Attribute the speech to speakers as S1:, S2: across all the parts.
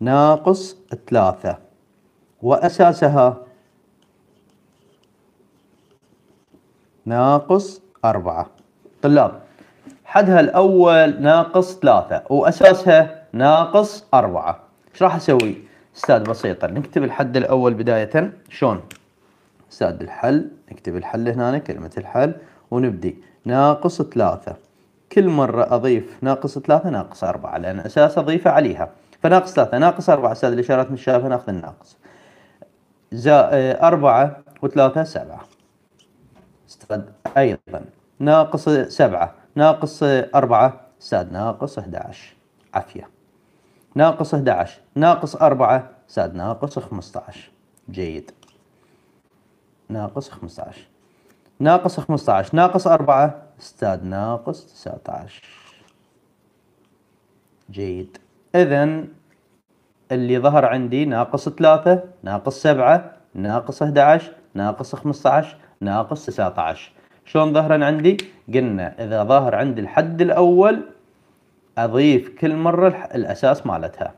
S1: ناقص ثلاثة وأساسها ناقص أربعة طلاب حدها الأول ناقص ثلاثة وأساسها ناقص أربعة إيش راح أسوي؟ استاذ بسيطة نكتب الحد الأول بداية شلون؟ استاذ الحل نكتب الحل هنا كلمة الحل ونبدي ناقص ثلاثة كل مرة أضيف ناقص ثلاثة ناقص أربعة لأن أساس أضيفه عليها فناقص ثلاثة ناقص أربعة أستاذ الإشارات متشابهة ناخذ الناقص زائد آه، أربعة وثلاثة سبعة استاذ أيضا ناقص سبعة ناقص أربعة استاذ ناقص 11 عافية ناقص 11 ناقص 4 زائد ناقص 15 جيد ناقص 15 ناقص 15 ناقص 4 استاد ناقص 19 جيد إذن اللي ظهر عندي ناقص 3 ناقص 7 ناقص 11 ناقص 15 ناقص 19 شلون ظهرن عندي؟ قلنا إذا ظهر عندي الحد الأول أضيف كل مرة الأساس مالتها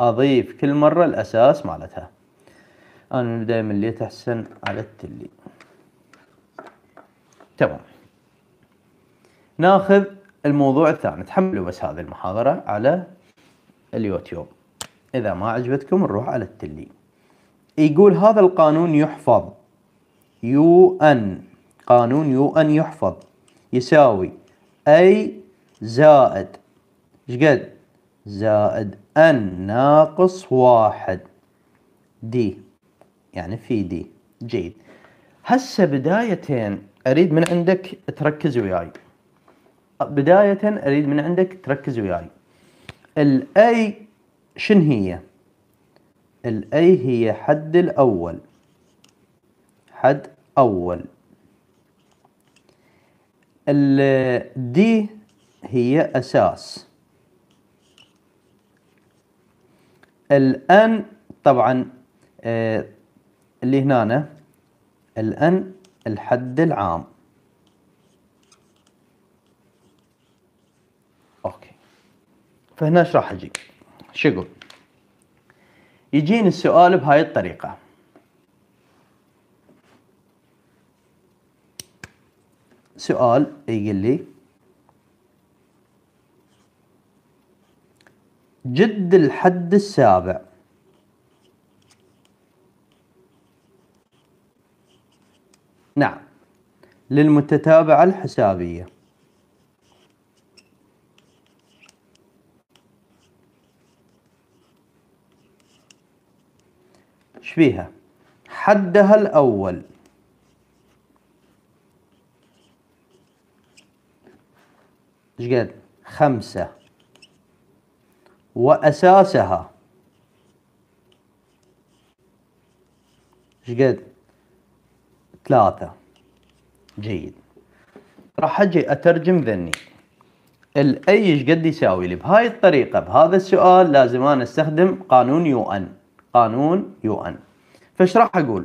S1: أضيف كل مرة الأساس مالتها أنا نبدأ من اللي تحسن على التلي تمام ناخذ الموضوع الثاني تحملوا بس هذه المحاضرة على اليوتيوب إذا ما عجبتكم نروح على التلي يقول هذا القانون يحفظ يو أن قانون يو أن يحفظ يساوي أي زائد شقد زائد أن ناقص واحد دي يعني في دي جيد هسه بدايتين أريد من عندك تركز وياي بداية أريد من عندك تركز وياي الأي شن هي الاي هي حد الأول حد أول الدي هي أساس الان طبعا آه، اللي هنا الان الحد العام اوكي فهنا اشرح راح شو يقول يجيني السؤال بهاي الطريقة سؤال يقول لي جد الحد السابع نعم للمتتابعة الحسابية شبيها حدها الأول ايش قال خمسة وأساسها ايش قد ثلاثة جيد راح أجي أترجم ذني الأي ايش قد يساوي لي بهاي الطريقة بهذا السؤال لازم أنا أستخدم قانون يو أن قانون يو ان فايش راح اقول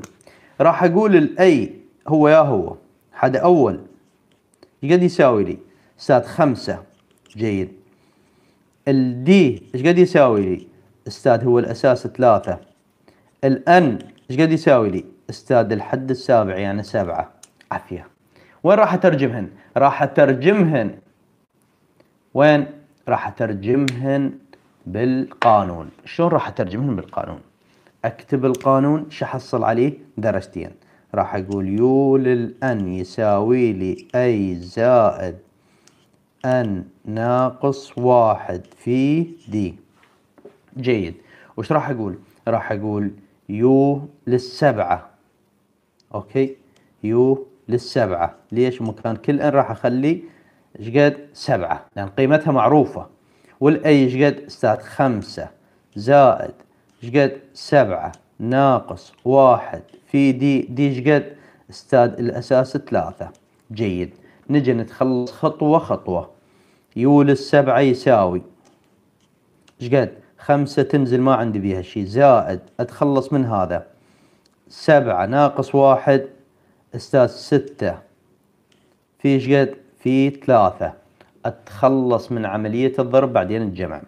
S1: راح اقول الاي هو يا هو هذا اول ايش قد يساوي لي استاذ خمسة جيد الدي ايش قد يساوي لي استاذ هو الاساس ثلاثة الان ايش قد يساوي لي استاذ الحد السابع يعني سبعة عافية وين راح اترجمهن راح اترجمهن وين راح اترجمهن بالقانون شلون راح اترجمهن بالقانون اكتب القانون احصل عليه درجتين راح اقول يو للان يساوي لي اي زائد ان ناقص واحد في دي جيد وش راح اقول راح اقول يو للسبعة اوكي يو للسبعة ليش مكان كل ان راح اخلي شقد سبعة لان قيمتها معروفة والاي شقد استاذ خمسة زائد شقد سبعة ناقص واحد في دي دي شقد استاد الأساس ثلاثة جيد نجي نتخلص خطوة خطوة يول السبعة يساوي شقد خمسة تنزل ما عندي بيها شيء زائد أتخلص من هذا سبعة ناقص واحد استاذ ستة في شقد في ثلاثة أتخلص من عملية الضرب بعدين الجمع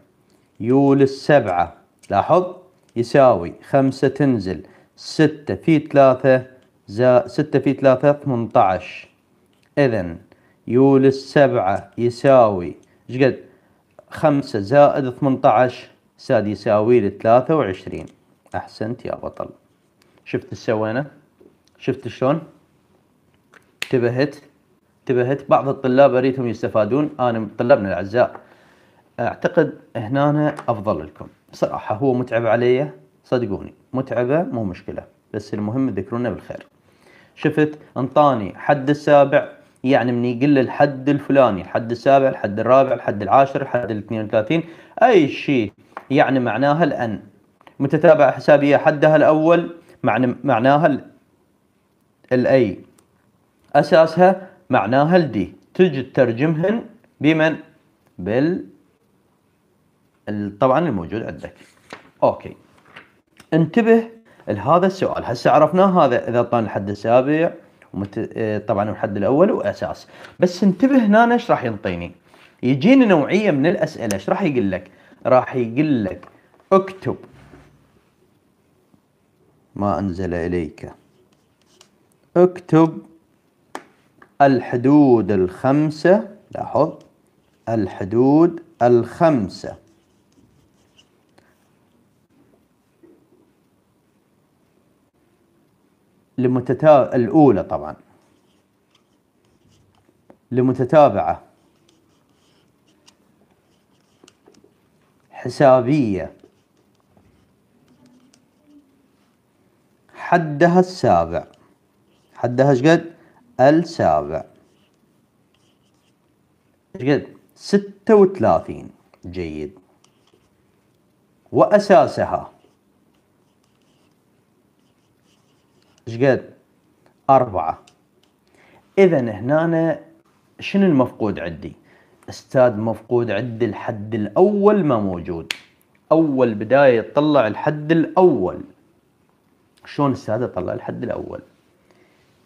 S1: يولد سبعة لاحظ يساوي خمسة تنزل ستة في ثلاثة زائد ستة في ثلاثة ثمنتعش إذن يولس سبعة يساوي إيش قد خمسة زائد ثمنتعش ساد يساوي ثلاثة وعشرين أحسنت يا بطل شفت سوينا؟ شفت شلون؟ انتبهت؟ انتبهت بعض الطلاب اريدهم يستفادون انا طلابنا الاعزاء اعتقد هنا افضل لكم بصراحة هو متعب علي صدقوني متعبة مو مشكلة بس المهم تذكرونا بالخير شفت انطاني حد السابع يعني من يقل الحد الفلاني الحد السابع الحد الرابع الحد العاشر الحد ال 32 اي شيء يعني معناها الان متتابعة حسابية حدها الاول معنى معناها الاي اساسها معناها الدي تجي ترجمهن بمن بال طبعا الموجود عندك اوكي انتبه لهذا السؤال هسه عرفناه هذا اذا طال الحد السابع ومت... آه، طبعا الحد الاول واساس بس انتبه هنا ايش راح ينطيني يجيني نوعيه من الاسئله ايش راح يقول لك راح يقول لك اكتب ما انزل اليك اكتب الحدود الخمسه لاحظ الحدود الخمسه لمتتابعة الأولى طبعا لمتتابعة حسابية حدها السابع حدها شقد السابع شقد ستة وثلاثين جيد وأساسها شقد؟ أربعة إذا هنا شنو المفقود عندي؟ أستاذ مفقود عندي الحد الأول ما موجود أول بداية طلع الحد الأول شلون أستاذ طلع الحد الأول؟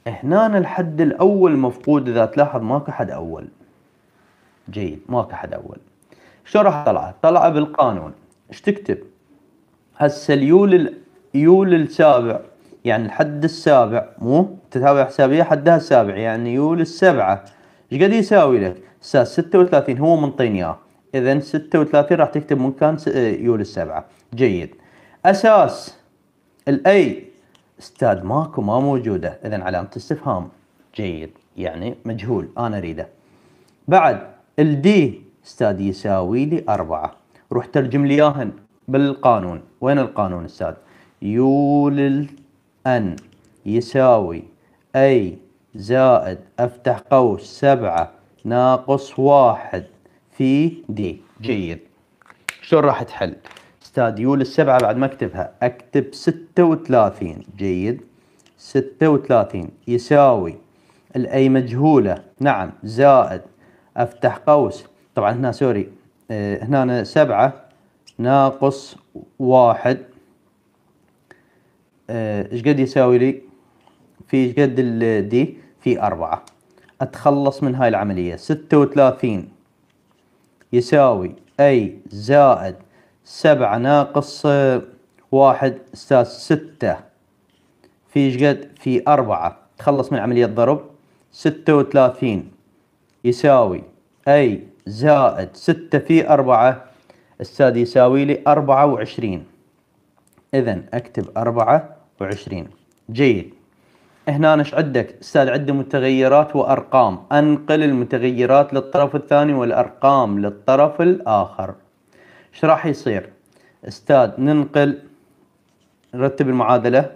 S1: هنا الحد الأول مفقود إذا تلاحظ ماكو حد أول جيد ماكو حد أول شو راح طلعه؟ طلعه بالقانون ايش تكتب؟ هسه اليول اليول السابع يعني الحد السابع مو تتابع حسابية حدها السابع يعني يول السبعة ايش قد يساوي لك؟ استاذ ستة هو منطيني اياه اذا 36 راح تكتب مكان آه، يول السبعة جيد اساس الاي استاذ ماكو ما موجودة اذا علامة استفهام جيد يعني مجهول انا اريده بعد الدي استاذ يساوي لي أربعة روح ترجم لي اياهن بالقانون وين القانون استاذ يولي أن يساوي أي زائد أفتح قوس سبعة ناقص واحد في دي جيد شلون راح تحل؟ استاديول السبعة بعد ما اكتبها اكتب ستة وثلاثين جيد ستة وثلاثين يساوي الأي مجهولة نعم زائد افتح قوس طبعا هنا سوري آه، هنا سبعة ناقص واحد ايش قد يساوي لي في ايش قد الدي في أربعة أتخلص من هاي العملية ستة وثلاثين يساوي أي زائد سبعة ناقص آه، واحد أستاذ ستة في ايش قد في أربعة تخلص من عملية ضرب ستة وثلاثين يساوي أي زائد ستة في أربعة أستاذ يساوي لي أربعة وعشرين إذا أكتب أربعة وعشرين جيد هنا ايش عندك؟ استاذ عندي متغيرات وارقام، انقل المتغيرات للطرف الثاني والارقام للطرف الاخر. ايش راح يصير؟ استاذ ننقل نرتب المعادله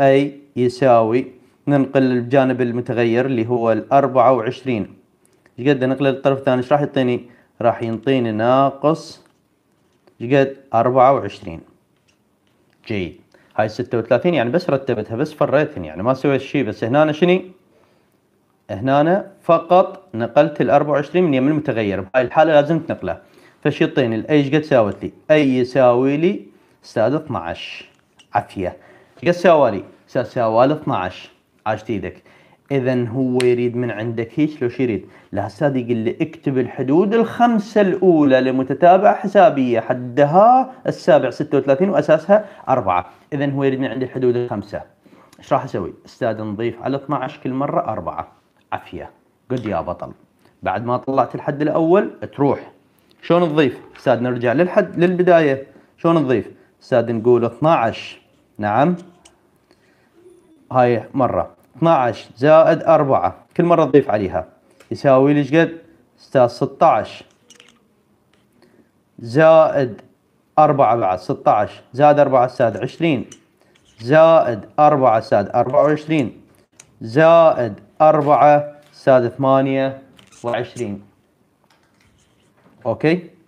S1: اي يساوي ننقل الجانب المتغير اللي هو ال 24 ايش قد نقله للطرف الثاني ايش راح يعطيني؟ راح ينطيني ناقص ايش قد 24 جيد هاي 36 يعني بس رتبتها بس فريتني يعني ما سويت شيء بس هنا شني هنا فقط نقلت ال 24 من يمين المتغير بهاي الحاله لازم تنقله فش يعطيني الاي قد ساوت لي؟ اي يساوي لي استاذ 12 عافيه ايش قد ساوى لي؟ ساوى لي 12 عاشت ايدك اذا هو يريد من عندك هيك لو يريد لا يقول لي اكتب الحدود الخمسه الاولى لمتتابعه حسابيه حدها السابع 36 واساسها أربعة اذا هو يريد من عندي الحدود الخمسه ايش راح اسوي استاذ نضيف على 12 كل مره أربعة عافيه قد يا بطل بعد ما طلعت الحد الاول تروح شلون نضيف استاذ نرجع للحد للبدايه شلون نضيف استاذ نقول 12 نعم هاي مره 12 زائد 4 كل مرة تضيف عليها يساوي لي قد 16 زائد 4 بعد 16 زائد 4 استاذ 20 زائد 4 استاذ 24 زائد 4 استاذ 28 اوكي